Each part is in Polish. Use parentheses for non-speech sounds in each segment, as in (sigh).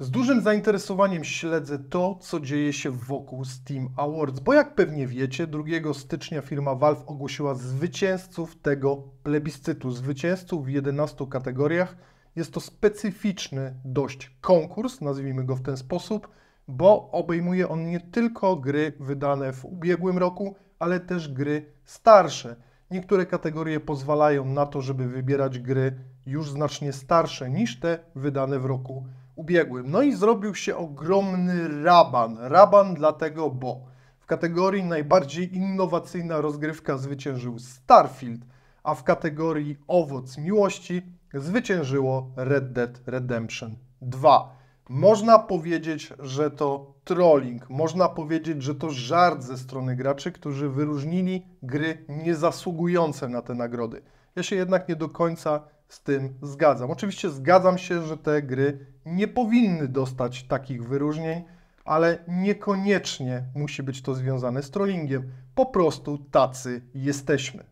Z dużym zainteresowaniem śledzę to, co dzieje się wokół Steam Awards, bo jak pewnie wiecie, 2 stycznia firma Valve ogłosiła zwycięzców tego plebiscytu. Zwycięzców w 11 kategoriach. Jest to specyficzny dość konkurs, nazwijmy go w ten sposób, bo obejmuje on nie tylko gry wydane w ubiegłym roku, ale też gry starsze. Niektóre kategorie pozwalają na to, żeby wybierać gry już znacznie starsze niż te wydane w roku ubiegłym. No i zrobił się ogromny raban. Raban dlatego, bo w kategorii najbardziej innowacyjna rozgrywka zwyciężył Starfield, a w kategorii owoc miłości zwyciężyło Red Dead Redemption 2. Można powiedzieć, że to trolling, można powiedzieć, że to żart ze strony graczy, którzy wyróżnili gry niezasługujące na te nagrody. Ja się jednak nie do końca z tym zgadzam. Oczywiście zgadzam się, że te gry nie powinny dostać takich wyróżnień, ale niekoniecznie musi być to związane z trollingiem. Po prostu tacy jesteśmy.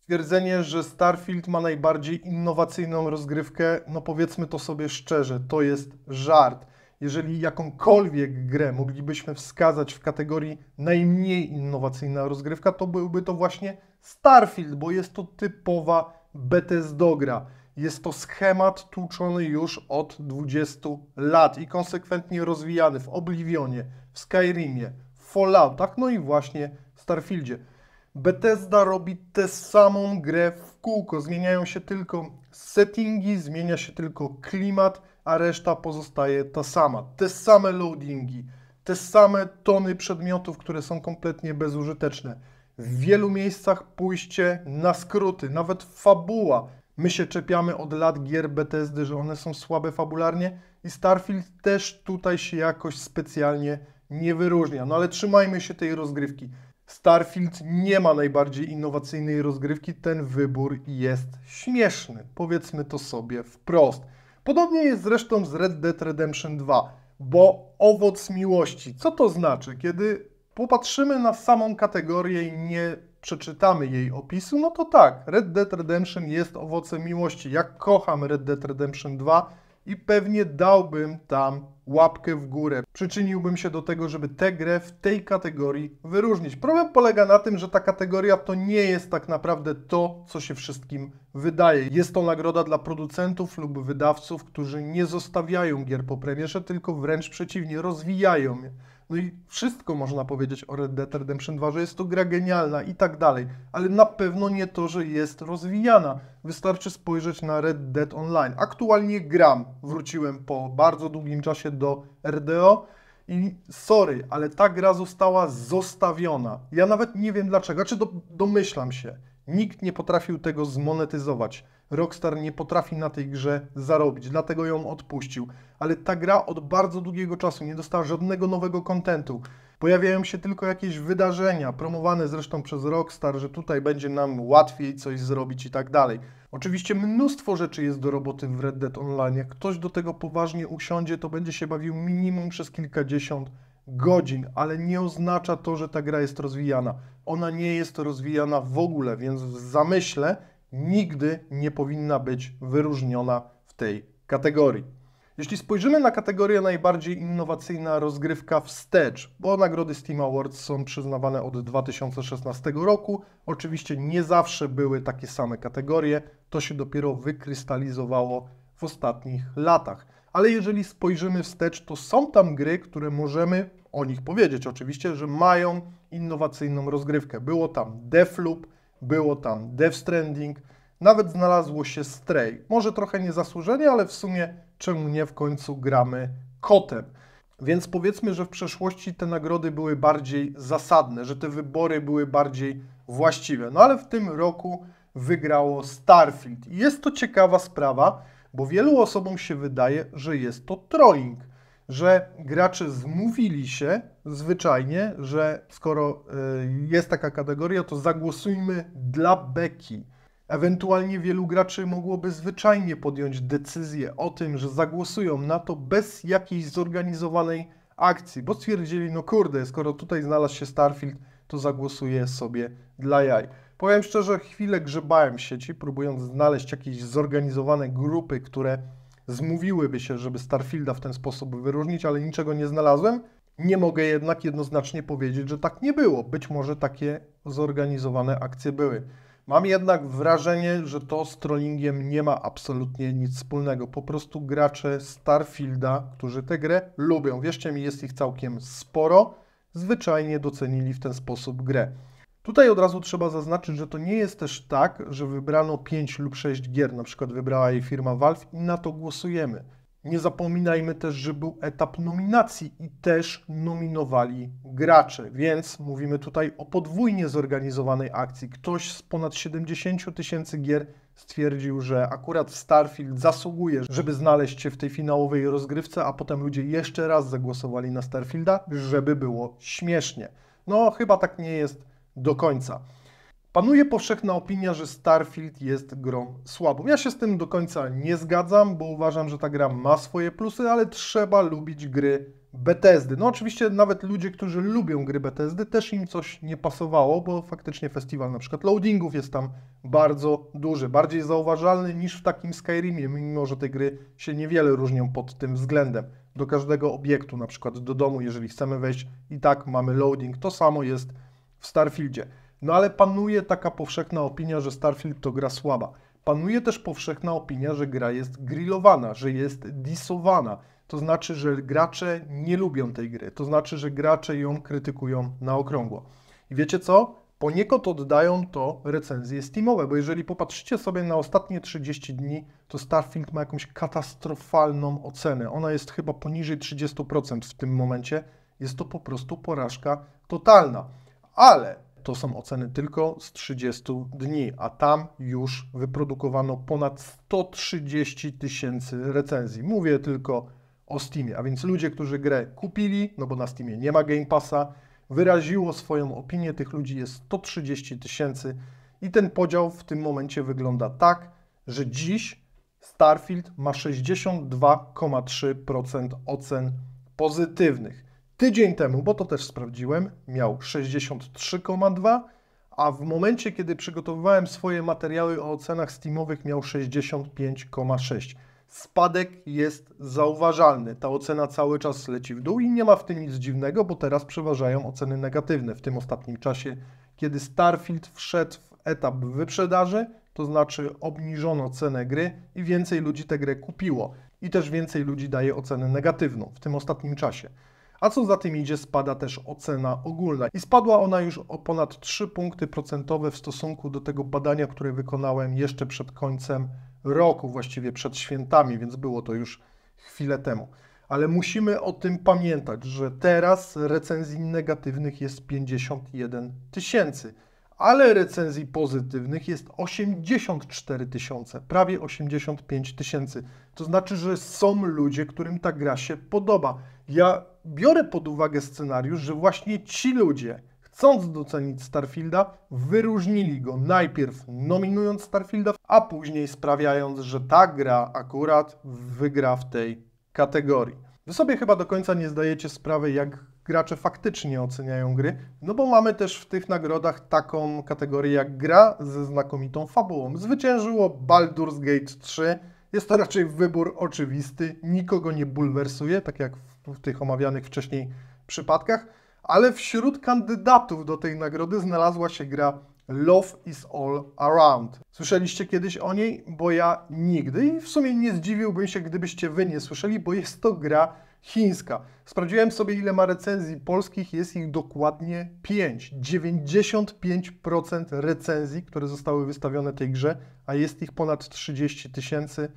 Stwierdzenie, że Starfield ma najbardziej innowacyjną rozgrywkę, no powiedzmy to sobie szczerze, to jest żart jeżeli jakąkolwiek grę moglibyśmy wskazać w kategorii najmniej innowacyjna rozgrywka, to byłby to właśnie Starfield, bo jest to typowa gra. Jest to schemat tłuczony już od 20 lat i konsekwentnie rozwijany w Oblivionie, w Skyrimie, w Falloutach, no i właśnie Starfieldzie. Bethesda robi tę samą grę w kółko, zmieniają się tylko settingi, zmienia się tylko klimat, a reszta pozostaje ta sama. Te same loadingi, te same tony przedmiotów, które są kompletnie bezużyteczne. W wielu miejscach pójście na skróty, nawet fabuła. My się czepiamy od lat gier Bethesdy, że one są słabe fabularnie i Starfield też tutaj się jakoś specjalnie nie wyróżnia. No ale trzymajmy się tej rozgrywki. Starfield nie ma najbardziej innowacyjnej rozgrywki, ten wybór jest śmieszny. Powiedzmy to sobie wprost. Podobnie jest zresztą z Red Dead Redemption 2, bo owoc miłości. Co to znaczy? Kiedy popatrzymy na samą kategorię i nie przeczytamy jej opisu, no to tak, Red Dead Redemption jest owocem miłości. Jak kocham Red Dead Redemption 2, i pewnie dałbym tam łapkę w górę. Przyczyniłbym się do tego, żeby tę grę w tej kategorii wyróżnić. Problem polega na tym, że ta kategoria to nie jest tak naprawdę to, co się wszystkim wydaje. Jest to nagroda dla producentów lub wydawców, którzy nie zostawiają gier po premierze, tylko wręcz przeciwnie, rozwijają je no i wszystko można powiedzieć o Red Dead Redemption 2, że jest to gra genialna i tak dalej, ale na pewno nie to, że jest rozwijana. Wystarczy spojrzeć na Red Dead Online. Aktualnie gram, wróciłem po bardzo długim czasie do RDO i sorry, ale ta gra została zostawiona. Ja nawet nie wiem dlaczego, czy znaczy do, domyślam się. Nikt nie potrafił tego zmonetyzować. Rockstar nie potrafi na tej grze zarobić, dlatego ją odpuścił. Ale ta gra od bardzo długiego czasu nie dostała żadnego nowego kontentu. Pojawiają się tylko jakieś wydarzenia, promowane zresztą przez Rockstar, że tutaj będzie nam łatwiej coś zrobić i tak dalej. Oczywiście mnóstwo rzeczy jest do roboty w Red Dead Online. Jak ktoś do tego poważnie usiądzie, to będzie się bawił minimum przez kilkadziesiąt godzin, ale nie oznacza to, że ta gra jest rozwijana. Ona nie jest rozwijana w ogóle, więc w zamyśle nigdy nie powinna być wyróżniona w tej kategorii. Jeśli spojrzymy na kategorię najbardziej innowacyjna rozgrywka wstecz, bo nagrody Steam Awards są przyznawane od 2016 roku, oczywiście nie zawsze były takie same kategorie, to się dopiero wykrystalizowało w ostatnich latach. Ale jeżeli spojrzymy wstecz, to są tam gry, które możemy o nich powiedzieć oczywiście, że mają innowacyjną rozgrywkę. Było tam Defloop, było tam Death Stranding, nawet znalazło się Stray. Może trochę niezasłużenie, ale w sumie czemu nie w końcu gramy kotem. Więc powiedzmy, że w przeszłości te nagrody były bardziej zasadne, że te wybory były bardziej właściwe. No ale w tym roku wygrało Starfield. I jest to ciekawa sprawa, bo wielu osobom się wydaje, że jest to trolling że gracze zmówili się zwyczajnie, że skoro y, jest taka kategoria, to zagłosujmy dla Becky. Ewentualnie wielu graczy mogłoby zwyczajnie podjąć decyzję o tym, że zagłosują na to bez jakiejś zorganizowanej akcji, bo stwierdzili, no kurde, skoro tutaj znalazł się Starfield, to zagłosuję sobie dla jaj. Powiem szczerze, chwilę grzebałem w sieci, próbując znaleźć jakieś zorganizowane grupy, które zmówiłyby się, żeby Starfielda w ten sposób wyróżnić, ale niczego nie znalazłem. Nie mogę jednak jednoznacznie powiedzieć, że tak nie było. Być może takie zorganizowane akcje były. Mam jednak wrażenie, że to z trollingiem nie ma absolutnie nic wspólnego. Po prostu gracze Starfielda, którzy tę grę lubią, wierzcie mi, jest ich całkiem sporo, zwyczajnie docenili w ten sposób grę. Tutaj od razu trzeba zaznaczyć, że to nie jest też tak, że wybrano 5 lub 6 gier, na przykład wybrała jej firma Valve i na to głosujemy. Nie zapominajmy też, że był etap nominacji i też nominowali gracze, więc mówimy tutaj o podwójnie zorganizowanej akcji. Ktoś z ponad 70 tysięcy gier stwierdził, że akurat Starfield zasługuje, żeby znaleźć się w tej finałowej rozgrywce, a potem ludzie jeszcze raz zagłosowali na Starfielda, żeby było śmiesznie. No, chyba tak nie jest do końca. Panuje powszechna opinia, że Starfield jest grą słabą. Ja się z tym do końca nie zgadzam, bo uważam, że ta gra ma swoje plusy, ale trzeba lubić gry Bethesdy. No oczywiście nawet ludzie, którzy lubią gry Bethesdy, też im coś nie pasowało, bo faktycznie festiwal na przykład loadingów jest tam bardzo duży, bardziej zauważalny niż w takim Skyrimie, mimo że te gry się niewiele różnią pod tym względem. Do każdego obiektu, na przykład do domu, jeżeli chcemy wejść, i tak mamy loading. To samo jest w Starfieldzie. No ale panuje taka powszechna opinia, że Starfield to gra słaba. Panuje też powszechna opinia, że gra jest grillowana, że jest disowana. To znaczy, że gracze nie lubią tej gry. To znaczy, że gracze ją krytykują na okrągło. I wiecie co? Poniekąd oddają to recenzje Steamowe, bo jeżeli popatrzycie sobie na ostatnie 30 dni, to Starfield ma jakąś katastrofalną ocenę. Ona jest chyba poniżej 30% w tym momencie. Jest to po prostu porażka totalna ale to są oceny tylko z 30 dni, a tam już wyprodukowano ponad 130 tysięcy recenzji. Mówię tylko o Steamie, a więc ludzie, którzy grę kupili, no bo na Steamie nie ma Game Passa, wyraziło swoją opinię, tych ludzi jest 130 tysięcy i ten podział w tym momencie wygląda tak, że dziś Starfield ma 62,3% ocen pozytywnych. Tydzień temu, bo to też sprawdziłem, miał 63,2, a w momencie, kiedy przygotowywałem swoje materiały o ocenach Steamowych, miał 65,6. Spadek jest zauważalny. Ta ocena cały czas leci w dół i nie ma w tym nic dziwnego, bo teraz przeważają oceny negatywne w tym ostatnim czasie, kiedy Starfield wszedł w etap wyprzedaży, to znaczy obniżono cenę gry i więcej ludzi tę grę kupiło. I też więcej ludzi daje ocenę negatywną w tym ostatnim czasie. A co za tym idzie, spada też ocena ogólna. I spadła ona już o ponad 3 punkty procentowe w stosunku do tego badania, które wykonałem jeszcze przed końcem roku, właściwie przed świętami, więc było to już chwilę temu. Ale musimy o tym pamiętać, że teraz recenzji negatywnych jest 51 tysięcy, ale recenzji pozytywnych jest 84 tysiące, prawie 85 tysięcy. To znaczy, że są ludzie, którym ta gra się podoba. Ja biorę pod uwagę scenariusz, że właśnie ci ludzie, chcąc docenić Starfielda, wyróżnili go najpierw nominując Starfielda, a później sprawiając, że ta gra akurat wygra w tej kategorii. Wy sobie chyba do końca nie zdajecie sprawy, jak gracze faktycznie oceniają gry, no bo mamy też w tych nagrodach taką kategorię jak gra ze znakomitą fabułą. Zwyciężyło Baldur's Gate 3, jest to raczej wybór oczywisty, nikogo nie bulwersuje, tak jak w tych omawianych wcześniej przypadkach, ale wśród kandydatów do tej nagrody znalazła się gra Love is All Around. Słyszeliście kiedyś o niej? Bo ja nigdy i w sumie nie zdziwiłbym się, gdybyście wy nie słyszeli, bo jest to gra chińska. Sprawdziłem sobie, ile ma recenzji polskich, jest ich dokładnie 5. 95% recenzji, które zostały wystawione tej grze, a jest ich ponad 30 tysięcy,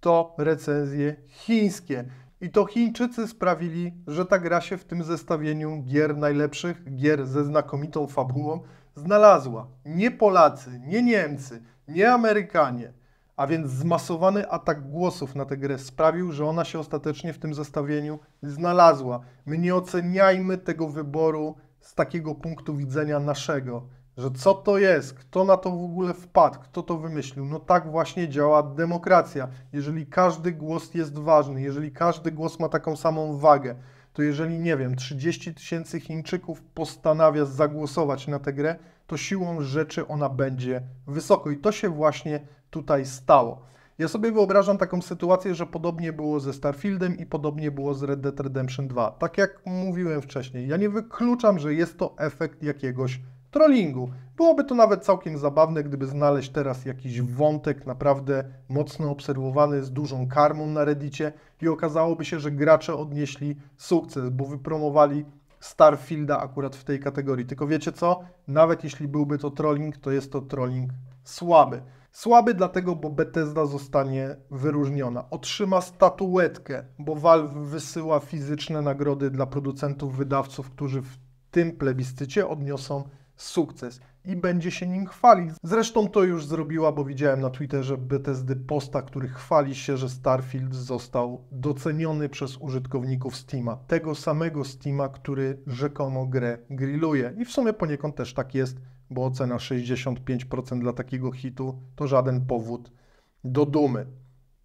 to recenzje chińskie. I to Chińczycy sprawili, że ta gra się w tym zestawieniu gier najlepszych, gier ze znakomitą fabułą, znalazła. Nie Polacy, nie Niemcy, nie Amerykanie. A więc zmasowany atak głosów na tę grę sprawił, że ona się ostatecznie w tym zestawieniu znalazła. My nie oceniajmy tego wyboru z takiego punktu widzenia naszego, że co to jest, kto na to w ogóle wpadł, kto to wymyślił. No tak właśnie działa demokracja. Jeżeli każdy głos jest ważny, jeżeli każdy głos ma taką samą wagę, to jeżeli, nie wiem, 30 tysięcy Chińczyków postanawia zagłosować na tę grę, to siłą rzeczy ona będzie wysoko. I to się właśnie tutaj stało. Ja sobie wyobrażam taką sytuację, że podobnie było ze Starfieldem i podobnie było z Red Dead Redemption 2. Tak jak mówiłem wcześniej, ja nie wykluczam, że jest to efekt jakiegoś trollingu. Byłoby to nawet całkiem zabawne, gdyby znaleźć teraz jakiś wątek naprawdę mocno obserwowany z dużą karmą na Reddicie i okazałoby się, że gracze odnieśli sukces, bo wypromowali Starfielda akurat w tej kategorii. Tylko wiecie co? Nawet jeśli byłby to trolling, to jest to trolling słaby. Słaby dlatego, bo Bethesda zostanie wyróżniona. Otrzyma statuetkę, bo Valve wysyła fizyczne nagrody dla producentów, wydawców, którzy w tym plebiscycie odniosą sukces i będzie się nim chwalić. Zresztą to już zrobiła, bo widziałem na Twitterze Bethesdy posta, który chwali się, że Starfield został doceniony przez użytkowników Steama. Tego samego Steama, który rzekomo grę grilluje. I w sumie poniekąd też tak jest, bo ocena 65% dla takiego hitu to żaden powód do dumy.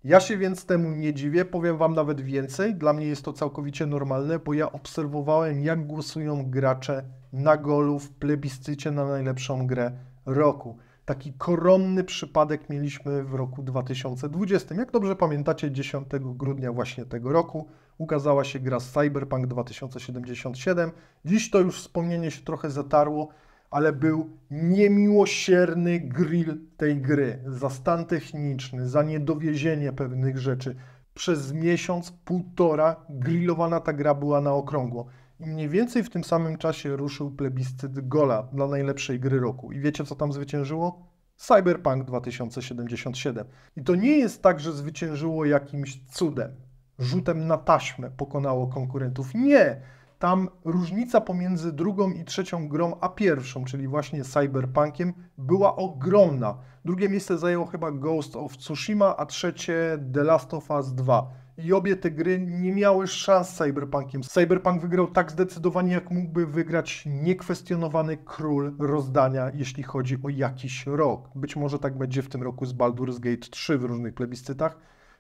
Ja się więc temu nie dziwię, powiem Wam nawet więcej. Dla mnie jest to całkowicie normalne, bo ja obserwowałem, jak głosują gracze na golu w plebiscycie na najlepszą grę roku. Taki koronny przypadek mieliśmy w roku 2020. Jak dobrze pamiętacie, 10 grudnia właśnie tego roku ukazała się gra Cyberpunk 2077. Dziś to już wspomnienie się trochę zatarło ale był niemiłosierny grill tej gry, za stan techniczny, za niedowiezienie pewnych rzeczy. Przez miesiąc, półtora grillowana ta gra była na okrągło. I mniej więcej w tym samym czasie ruszył plebiscyt Gola dla najlepszej gry roku. I wiecie co tam zwyciężyło? Cyberpunk 2077. I to nie jest tak, że zwyciężyło jakimś cudem, rzutem na taśmę pokonało konkurentów. Nie! tam różnica pomiędzy drugą i trzecią grą, a pierwszą, czyli właśnie Cyberpunkiem, była ogromna. Drugie miejsce zajęło chyba Ghost of Tsushima, a trzecie The Last of Us 2. I obie te gry nie miały szans z Cyberpunkiem. Cyberpunk wygrał tak zdecydowanie, jak mógłby wygrać niekwestionowany król rozdania, jeśli chodzi o jakiś rok. Być może tak będzie w tym roku z Baldur's Gate 3 w różnych plebiscytach,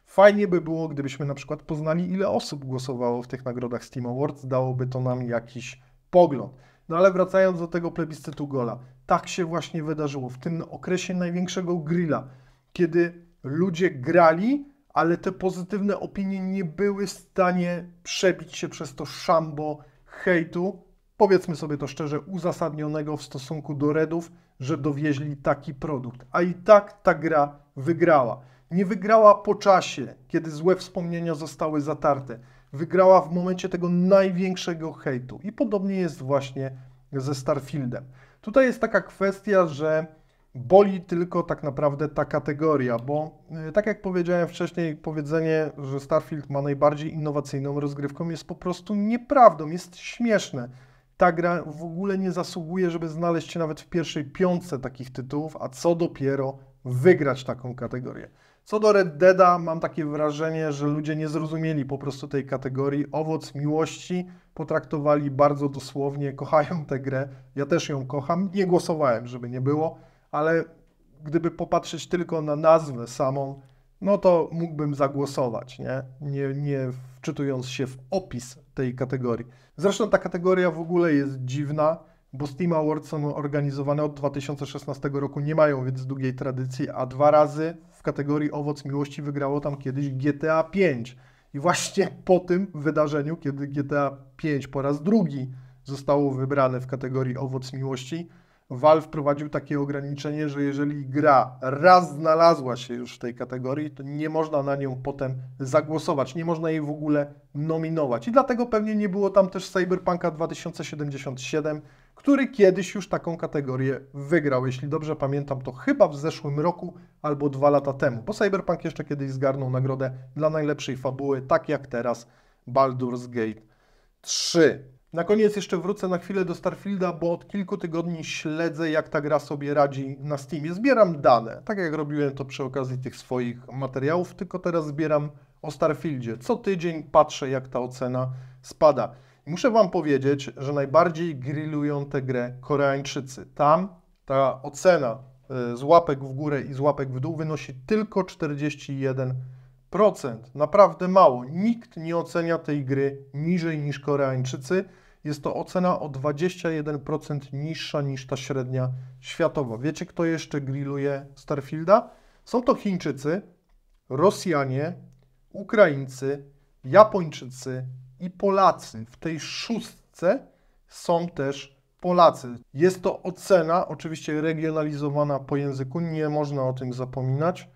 Fajnie by było, gdybyśmy na przykład poznali, ile osób głosowało w tych nagrodach Steam Awards, dałoby to nam jakiś pogląd. No ale wracając do tego plebiscytu Gola, tak się właśnie wydarzyło w tym okresie największego grilla, kiedy ludzie grali, ale te pozytywne opinie nie były w stanie przebić się przez to szambo hejtu, powiedzmy sobie to szczerze, uzasadnionego w stosunku do Redów, że dowieźli taki produkt. A i tak ta gra wygrała. Nie wygrała po czasie, kiedy złe wspomnienia zostały zatarte. Wygrała w momencie tego największego hejtu. I podobnie jest właśnie ze Starfieldem. Tutaj jest taka kwestia, że boli tylko tak naprawdę ta kategoria, bo e, tak jak powiedziałem wcześniej, powiedzenie, że Starfield ma najbardziej innowacyjną rozgrywką jest po prostu nieprawdą, jest śmieszne. Ta gra w ogóle nie zasługuje, żeby znaleźć się nawet w pierwszej piątce takich tytułów, a co dopiero wygrać taką kategorię. Co do Red Deada, mam takie wrażenie, że ludzie nie zrozumieli po prostu tej kategorii. Owoc miłości potraktowali bardzo dosłownie, (laughs) kochają tę grę. Ja też ją kocham. Nie głosowałem, żeby nie było, ale gdyby popatrzeć tylko na nazwę samą, no to mógłbym zagłosować, nie? Nie, nie wczytując się w opis tej kategorii. Zresztą ta kategoria w ogóle jest dziwna bo Steam Awards są organizowane od 2016 roku, nie mają więc długiej tradycji, a dwa razy w kategorii Owoc Miłości wygrało tam kiedyś GTA V. I właśnie po tym wydarzeniu, kiedy GTA V po raz drugi zostało wybrane w kategorii Owoc Miłości, Valve wprowadził takie ograniczenie, że jeżeli gra raz znalazła się już w tej kategorii, to nie można na nią potem zagłosować, nie można jej w ogóle nominować. I dlatego pewnie nie było tam też Cyberpunka 2077, który kiedyś już taką kategorię wygrał. Jeśli dobrze pamiętam, to chyba w zeszłym roku albo dwa lata temu, bo Cyberpunk jeszcze kiedyś zgarnął nagrodę dla najlepszej fabuły, tak jak teraz Baldur's Gate 3. Na koniec jeszcze wrócę na chwilę do Starfielda, bo od kilku tygodni śledzę, jak ta gra sobie radzi na Steamie. Zbieram dane, tak jak robiłem to przy okazji tych swoich materiałów, tylko teraz zbieram o Starfieldzie. Co tydzień patrzę, jak ta ocena spada. Muszę Wam powiedzieć, że najbardziej grillują tę grę Koreańczycy. Tam ta ocena y, z łapek w górę i z łapek w dół wynosi tylko 41%. Naprawdę mało. Nikt nie ocenia tej gry niżej niż Koreańczycy. Jest to ocena o 21% niższa niż ta średnia światowa. Wiecie, kto jeszcze grilluje Starfielda? Są to Chińczycy, Rosjanie, Ukraińcy, Japończycy, i Polacy. W tej szóstce są też Polacy. Jest to ocena, oczywiście regionalizowana po języku, nie można o tym zapominać,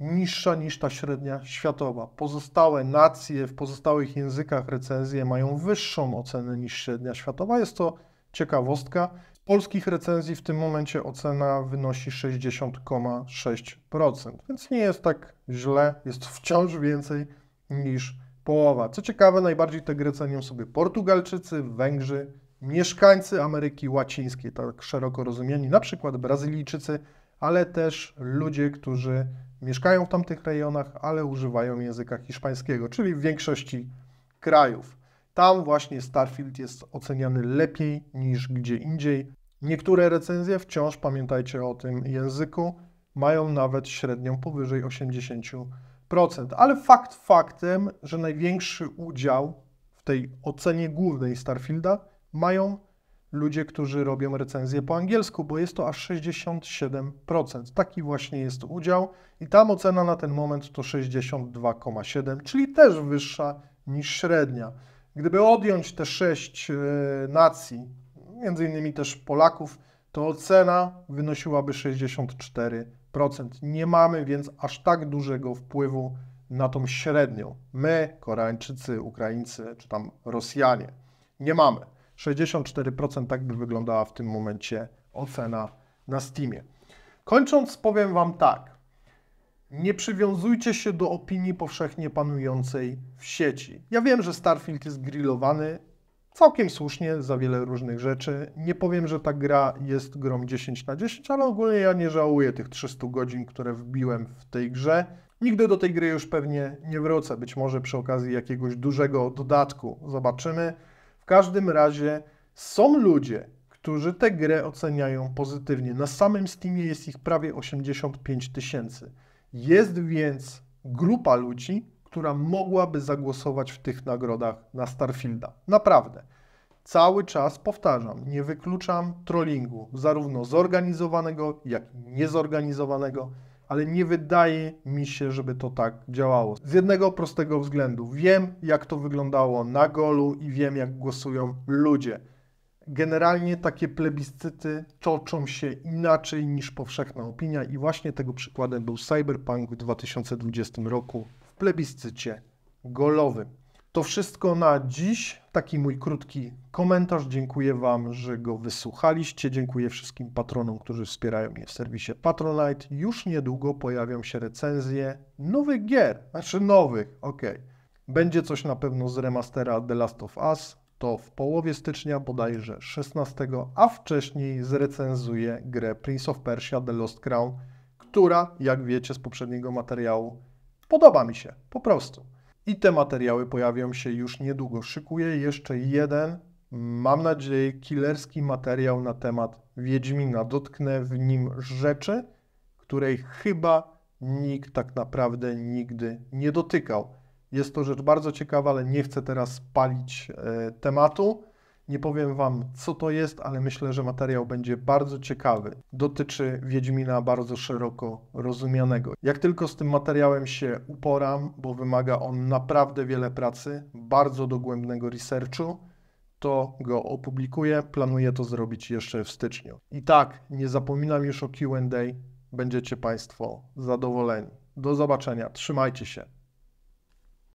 niższa niż ta średnia światowa. Pozostałe nacje w pozostałych językach recenzje mają wyższą ocenę niż średnia światowa. Jest to ciekawostka. Z polskich recenzji w tym momencie ocena wynosi 60,6%, więc nie jest tak źle, jest wciąż więcej niż połowa. Co ciekawe, najbardziej tę grę cenią sobie Portugalczycy, Węgrzy, mieszkańcy Ameryki Łacińskiej, tak szeroko rozumiani, na przykład Brazylijczycy, ale też ludzie, którzy mieszkają w tamtych rejonach, ale używają języka hiszpańskiego, czyli w większości krajów. Tam właśnie Starfield jest oceniany lepiej niż gdzie indziej. Niektóre recenzje wciąż, pamiętajcie o tym języku, mają nawet średnią powyżej 80 ale fakt faktem, że największy udział w tej ocenie głównej Starfielda mają ludzie, którzy robią recenzję po angielsku, bo jest to aż 67%. Taki właśnie jest udział i tam ocena na ten moment to 62,7, czyli też wyższa niż średnia. Gdyby odjąć te sześć e, nacji, między innymi też Polaków, to ocena wynosiłaby 64%. Nie mamy więc aż tak dużego wpływu na tą średnią. My, Koreańczycy, Ukraińcy czy tam Rosjanie, nie mamy. 64% tak by wyglądała w tym momencie ocena na Steamie. Kończąc, powiem Wam tak. Nie przywiązujcie się do opinii powszechnie panującej w sieci. Ja wiem, że Starfield jest grillowany całkiem słusznie za wiele różnych rzeczy. Nie powiem, że ta gra jest grą 10 na 10, ale ogólnie ja nie żałuję tych 300 godzin, które wbiłem w tej grze. Nigdy do tej gry już pewnie nie wrócę, być może przy okazji jakiegoś dużego dodatku. Zobaczymy. W każdym razie są ludzie, którzy tę grę oceniają pozytywnie. Na samym Steamie jest ich prawie 85 tysięcy. Jest więc grupa ludzi, która mogłaby zagłosować w tych nagrodach na Starfielda. Naprawdę. Cały czas powtarzam, nie wykluczam trollingu, zarówno zorganizowanego, jak i niezorganizowanego, ale nie wydaje mi się, żeby to tak działało. Z jednego prostego względu. Wiem, jak to wyglądało na golu i wiem, jak głosują ludzie. Generalnie takie plebiscyty toczą się inaczej niż powszechna opinia i właśnie tego przykładem był Cyberpunk w 2020 roku, plebiscycie golowym. To wszystko na dziś. Taki mój krótki komentarz. Dziękuję Wam, że go wysłuchaliście. Dziękuję wszystkim patronom, którzy wspierają mnie w serwisie Patronite. Już niedługo pojawią się recenzje nowych gier, znaczy nowych, ok. Będzie coś na pewno z remastera The Last of Us, to w połowie stycznia, bodajże 16, a wcześniej zrecenzuję grę Prince of Persia The Lost Crown, która, jak wiecie z poprzedniego materiału, Podoba mi się, po prostu. I te materiały pojawią się już niedługo. Szykuję jeszcze jeden, mam nadzieję, killerski materiał na temat Wiedźmina. Dotknę w nim rzeczy, której chyba nikt tak naprawdę nigdy nie dotykał. Jest to rzecz bardzo ciekawa, ale nie chcę teraz palić e, tematu. Nie powiem Wam, co to jest, ale myślę, że materiał będzie bardzo ciekawy. Dotyczy Wiedźmina bardzo szeroko rozumianego. Jak tylko z tym materiałem się uporam, bo wymaga on naprawdę wiele pracy, bardzo dogłębnego researchu, to go opublikuję. Planuję to zrobić jeszcze w styczniu. I tak, nie zapominam już o QA. Będziecie Państwo zadowoleni. Do zobaczenia. Trzymajcie się.